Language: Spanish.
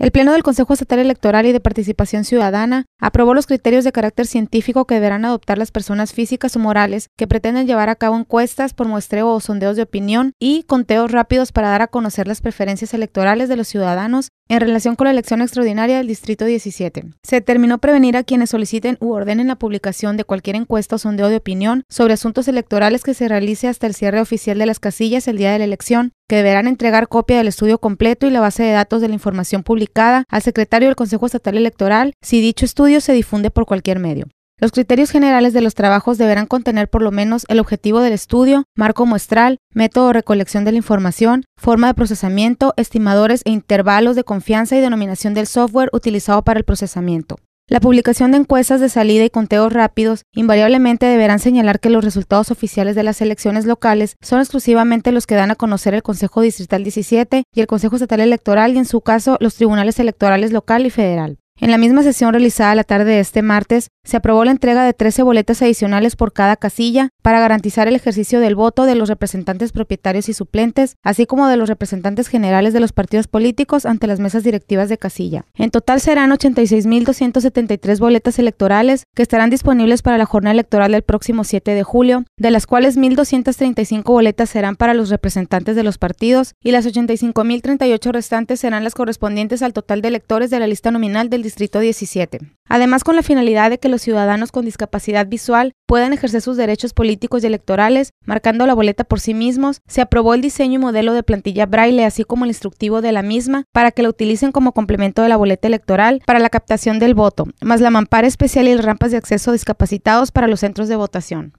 El Pleno del Consejo Estatal Electoral y de Participación Ciudadana aprobó los criterios de carácter científico que deberán adoptar las personas físicas o morales que pretenden llevar a cabo encuestas por muestreo o sondeos de opinión y conteos rápidos para dar a conocer las preferencias electorales de los ciudadanos en relación con la elección extraordinaria del Distrito 17. Se determinó prevenir a quienes soliciten u ordenen la publicación de cualquier encuesta o sondeo de opinión sobre asuntos electorales que se realice hasta el cierre oficial de las casillas el día de la elección, que deberán entregar copia del estudio completo y la base de datos de la información publicada al secretario del Consejo Estatal Electoral si dicho estudio se difunde por cualquier medio. Los criterios generales de los trabajos deberán contener por lo menos el objetivo del estudio, marco muestral, método de recolección de la información, forma de procesamiento, estimadores e intervalos de confianza y denominación del software utilizado para el procesamiento. La publicación de encuestas de salida y conteos rápidos invariablemente deberán señalar que los resultados oficiales de las elecciones locales son exclusivamente los que dan a conocer el Consejo Distrital 17 y el Consejo Estatal Electoral y en su caso los tribunales electorales local y federal. En la misma sesión realizada la tarde de este martes, se aprobó la entrega de 13 boletas adicionales por cada casilla para garantizar el ejercicio del voto de los representantes propietarios y suplentes, así como de los representantes generales de los partidos políticos ante las mesas directivas de casilla. En total serán 86.273 boletas electorales que estarán disponibles para la jornada electoral del próximo 7 de julio, de las cuales 1.235 boletas serán para los representantes de los partidos y las 85.038 restantes serán las correspondientes al total de electores de la lista nominal del Distrito 17. Además, con la finalidad de que los ciudadanos con discapacidad visual puedan ejercer sus derechos políticos y electorales, marcando la boleta por sí mismos, se aprobó el diseño y modelo de plantilla braille, así como el instructivo de la misma, para que la utilicen como complemento de la boleta electoral para la captación del voto, más la mampara especial y las rampas de acceso discapacitados para los centros de votación.